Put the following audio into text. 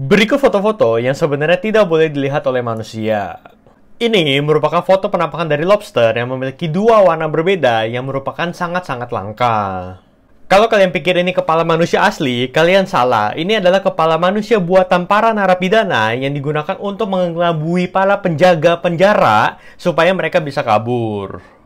Berikut foto-foto yang sebenarnya tidak boleh dilihat oleh manusia. Ini merupakan foto penampakan dari lobster yang memiliki dua warna berbeda yang merupakan sangat-sangat langka. Kalau kalian pikir ini kepala manusia asli, kalian salah. Ini adalah kepala manusia buatan para narapidana yang digunakan untuk mengelabui para penjaga penjara supaya mereka bisa kabur.